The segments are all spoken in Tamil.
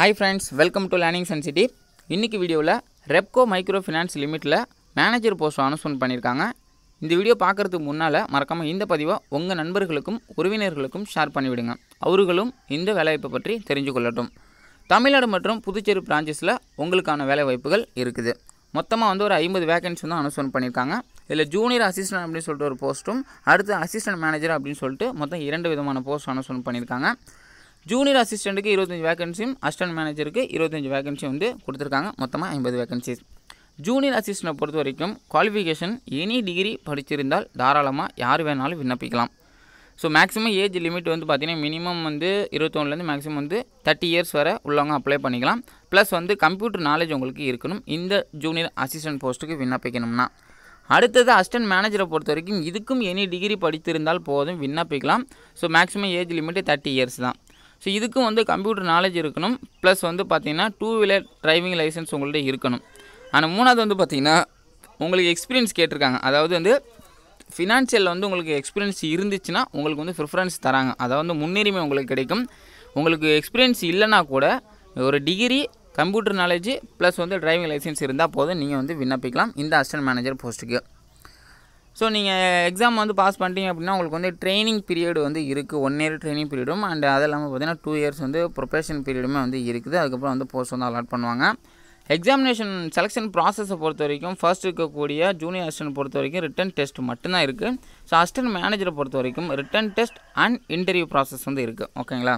hi friends welcome to learning சென்சிட்டி இன்றைக்கி வீடியோவில் ரெப்கோ மைக்ரோ ஃபினான்ஸ் லிமிட்டில் மேனேஜர் போஸ்ட் அனௌன்ஸ்மெண்ட் பண்ணியிருக்காங்க இந்த வீடியோ பார்க்குறதுக்கு முன்னால் மறக்காமல் இந்த பதிவை உங்கள் நண்பர்களுக்கும் உறவினர்களுக்கும் ஷேர் பண்ணிவிடுங்க அவர்களும் இந்த வேலைவாய்ப்பை பற்றி தெரிஞ்சு கொள்ளட்டும் தமிழ்நாடு மற்றும் புதுச்சேரி பிரான்ச்சஸில் உங்களுக்கான வேலைவாய்ப்புகள் இருக்குது மொத்தமாக வந்து ஒரு ஐம்பது வேகன்சி வந்து அனௌன்ஸ்மெண்ட் பண்ணியிருக்காங்க இதில் ஜூனியர் அசிஸ்டன்ட் அப்படின்னு சொல்லிட்டு ஒரு போஸ்ட்டும் அடுத்து அசிஸ்டன்ட் மேனேஜர் அப்படின்னு சொல்லிட்டு மொத்தம் இரண்டு விதமான போஸ்ட் அனௌன்ஸ்மெண்ட் பண்ணியிருக்காங்க ஜூனியர் அசிஸ்டண்ட்டுக்கு இருபத்தஞ்சி வேகன்சியும் அசிஸ்டன்ட் மேனேஜருக்கு இருபத்தஞ்சி வேகன்சியும் வந்து கொடுத்துருக்காங்க மொத்தமாக ஐம்பது வேகன்சிஸ் ஜூனியர் அசிஸ்டண்ட்டை பொறுத்த வரைக்கும் குவாலிஃபிகேஷன் எனி டிகிரி படிச்சிருந்தால் தாராளமாக யார் வேணாலும் விண்ணப்பிக்கலாம் ஸோ மேக்ஸிமம் ஏஜ் லிமிட் வந்து பார்த்திங்கன்னா மினிமம் வந்து இருபத்தொன்னுலேருந்து மேக்ஸிமம் வந்து தேர்ட்டி இயர்ஸ் வரை உள்ளவங்க அப்ளை பண்ணிக்கலாம் ப்ளஸ் வந்து கம்ப்யூட்டர் நாலேஜ் உங்களுக்கு இருக்கணும் இந்த ஜூனியர் அசிஸ்டன்ட் போஸ்ட்டுக்கு விண்ணப்பிக்கணும்னா அடுத்தது அசிஸ்டன்ட் மேனேஜரை பொறுத்த வரைக்கும் இதுக்கும் எனி டிகிரி படித்திருந்தால் போதும் விண்ணப்பிக்கலாம் so maximum age limit thirty years தான் ஸோ இதுக்கும் வந்து கம்ப்யூட்டர் நாலேஜ் இருக்கணும் ப்ளஸ் வந்து பார்த்திங்கன்னா டூ வீலர் டிரைவிங் லைசன்ஸ் உங்கள்கிட்ட இருக்கணும் ஆனால் மூணாவது வந்து பார்த்திங்கன்னா உங்களுக்கு எக்ஸ்பீரியன்ஸ் கேட்டிருக்காங்க அதாவது வந்து ஃபினான்ஷியலில் வந்து உங்களுக்கு எக்ஸ்பீரியன்ஸ் இருந்துச்சுன்னா உங்களுக்கு வந்து ப்ரிஃபரன்ஸ் தராங்க அதாவது வந்து முன்னுரிமை உங்களுக்கு கிடைக்கும் உங்களுக்கு எக்ஸ்பீரியன்ஸ் இல்லைனா கூட ஒரு டிகிரி கம்ப்யூட்டர் நாலேஜ் ப்ளஸ் வந்து டிரைவிங் லைசன்ஸ் இருந்தால் போதும் நீங்கள் வந்து விண்ணப்பிக்கலாம் இந்த அசிஸ்டன்ட் மேனேஜர் போஸ்ட்டுக்கு ஸோ நீங்கள் எக்ஸாம் வந்து பாஸ் பண்ணிட்டீங்க அப்படின்னா உங்களுக்கு வந்து ட்ரைனிங் பீரியட் வந்து இருக்குது ஒன் இயர் ட்ரைனிங் பீரியடும் அண்ட் அது இல்லாமல் பார்த்தீங்கன்னா டூ இயர்ஸ் வந்து ப்ரொஃபஷன் பீரியடுமே வந்து இருக்குது அதுக்கப்புறம் வந்து போஸ்ட் வந்து அலாட் பண்ணுவாங்க எக்ஸாமினேஷன் செலெக்ஷன் ப்ராசஸை பொறுத்த வரைக்கும் ஃபர்ஸ்ட் இருக்கக்கூடிய ஜூனியர் அசிஸ்டன்ட் பொறுத்த வரைக்கும் ரிட்டன் டெஸ்ட் மட்டும்தான் இருக்குது ஸோ அசிஸ்டன்ட் மேனேஜரை பொறுத்த வரைக்கும் written test and interview process வந்து இருக்குது ஓகேங்களா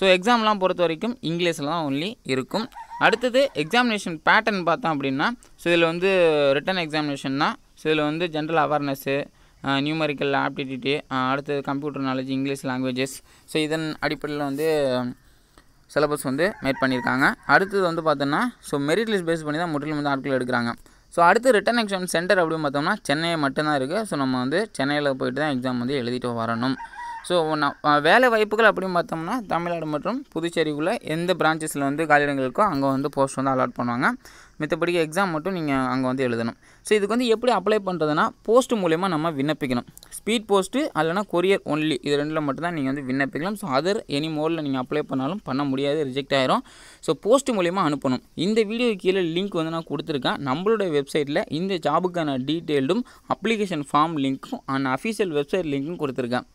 ஸோ எக்ஸாம்லாம் பொறுத்த வரைக்கும் இங்கிலீஷில் தான் ஒன்லி இருக்கும் அடுத்தது எக்ஸாமினேஷன் பேட்டர்ன் பார்த்தோம் அப்படின்னா ஸோ இதில் வந்து ரிட்டன் எக்ஸாமினேஷன்னா ஸோ இதில் வந்து ஜென்ரல் அவேர்னஸ்ஸு நியூமரிக்கல் ஆப்டிடியூட்டி அடுத்தது computer knowledge English languages so இதன் அடிப்படையில் வந்து சிலபஸ் வந்து மேட் பண்ணியிருக்காங்க அடுத்தது வந்து பார்த்தோன்னா ஸோ மெரிட் லிஸ்ட் பேஸ் பண்ணி தான் முற்றிலும் வந்து ஆட்கள் எடுக்கிறாங்க ஸோ அடுத்து ரிட்டர்ன் எக்ஸாம் சென்டர் அப்படின்னு பார்த்தோம்னா சென்னை மட்டும்தான் இருக்குது ஸோ நம்ம வந்து சென்னையில் போயிட்டு தான் எக்ஸாம் வந்து எழுதிட்டு வரணும் ஸோ நான் வேலை வாய்ப்புகள் அப்படின்னு பார்த்தோம்னா தமிழ்நாடு மற்றும் புதுச்சேரிக்குள்ள எந்த பிரான்ச்சஸில் வந்து காலியிடங்கள் இருக்கோ அங்கே வந்து போஸ்ட் வந்து அலாட் பண்ணுவாங்க மித்தபடி எக்ஸாம் மட்டும் நீங்கள் அங்கே வந்து எழுதணும் ஸோ இதுக்கு வந்து எப்படி அப்ளை பண்ணுறதுனா போஸ்ட் மூலயமா நம்ம விண்ணப்பிக்கணும் ஸ்பீட் போஸ்ட்டு அல்லைனா கொரியர் ஒன்லி இது ரெண்டில் மட்டும்தான் நீங்கள் வந்து விண்ணப்பிக்கலாம் ஸோ அதர் எனி மோடில் நீங்கள் அப்ளை பண்ணாலும் பண்ண முடியாது ரிஜெக்ட் ஆகிரும் ஸோ போஸ்ட் மூலயமா அனுப்பணும் இந்த வீடியோ கீழே லிங்க் வந்து நான் கொடுத்துருக்கேன் நம்மளுடைய வெப்சைட்டில் இந்த ஜாபுக்கான டீட்டெயில்டும் அப்ளிகேஷன் ஃபார்ம் லிங்க்கும் அண்ட் அஃபீஷியல் வெப்சைட் லிங்க்கும் கொடுத்துருக்கேன்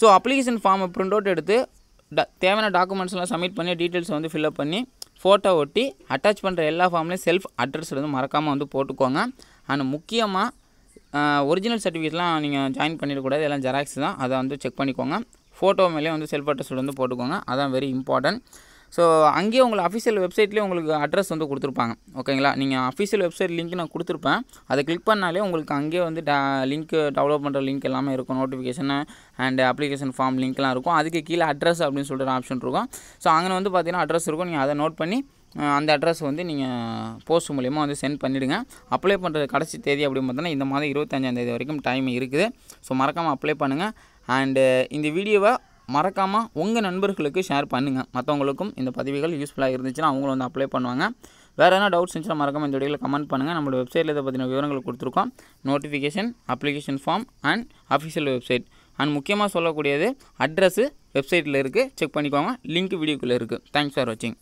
ஸோ அப்ளிகேஷன் ஃபார்மை பிரிண்ட் அவுட் எடுத்து தேவையான டாக்குமெண்ட்ஸ்லாம் சப்மிட் பண்ணி டீட்டெயில்ஸ் வந்து ஃபில்அப் பண்ணி ஃபோட்டோ ஒட்டி அட்டாச் பண்ணுற எல்லா ஃபார்ம்லேயும் செல்ஃப் அட்ரஸ் வந்து மறக்காமல் வந்து போட்டுக்கோங்க அண்ட் முக்கியமாக ஒரிஜினல் சர்டிஃபிகேட்லாம் நீங்கள் ஜாயின் பண்ணிடக்கூடாது எல்லாம் ஜெராக்ஸ் தான் அதை வந்து செக் பண்ணிக்கோங்க ஃபோட்டோ மேலே வந்து செல்ஃப் அட்ரஸ் வந்து போட்டுக்கோங்க அதான் வெரி இம்பார்ட்டன்ட் ஸோ அங்கேயே உங்களை அஃபிஷியல் வெப்சைட்லேயே உங்களுக்கு அட்ரஸ் வந்து கொடுத்துருப்பாங்க ஓகேங்களா நீங்கள் அஃபிஷியல் வெப்சைட் லிங்க் நான் கொடுத்துருப்பேன் அதை கிளிக் பண்ணாலே உங்களுக்கு அங்கேயே வந்து டா லிங்க்கு டெவலப் பண்ணுற லிங்க் எல்லாமே இருக்கும் நோட்டிஃபிகேஷனு அண்ட் அப்ளிகேஷன் ஃபார்ம் லிங்க்லாம் இருக்கும் அதுக்கு கீழே அட்ரஸ் அப்படின்னு சொல்கிற ஆப்ஷன் இருக்கும் ஸோ அங்கே வந்து பார்த்தீங்கன்னா அட்ரஸ் இருக்கும் நீங்கள் அதை நோட் பண்ணி அந்த அட்ரஸ் வந்து நீங்கள் போஸ்ட் மூலியமாக வந்து சென்ட் பண்ணிவிடுங்க அப்ளை பண்ணுறது கடைசி தேதி அப்படின்னு பார்த்தோன்னா இந்த மாதம் இருபத்தஞ்சாந்தேதி வரைக்கும் டைம் இருக்குது ஸோ மறக்காமல் அப்ளை பண்ணுங்கள் அண்டு இந்த வீடியோவை மறக்காமல் உங்கள் நண்பர்களுக்கு ஷேர் பண்ணுங்கள் மற்றவங்களுக்கும் இந்த பதவிகள் யூஸ்ஃபுல்லாக இருந்துச்சுன்னா அவங்களும் வந்து அப்ளை பண்ணுவாங்க வேறு என்ன டவுட்ஸ் இருந்துச்சுன்னா மறக்காமல் இந்த வீடியோவில் கமெண்ட் பண்ணுங்கள் நம்மளோட வெப்சைட்டில் இதை பற்றின விவரங்கள் கொடுத்துருக்கோம் notification application form and official website and முக்கியமாக சொல்லக்கூடியது அட்ரஸு வெப்சைட்டில் இருக்குது செக் பண்ணிக்கோங்க லிங்க் வீடியோக்குள்ளே இருக்குது தேங்க்ஸ் ஃபார் வாட்சிங்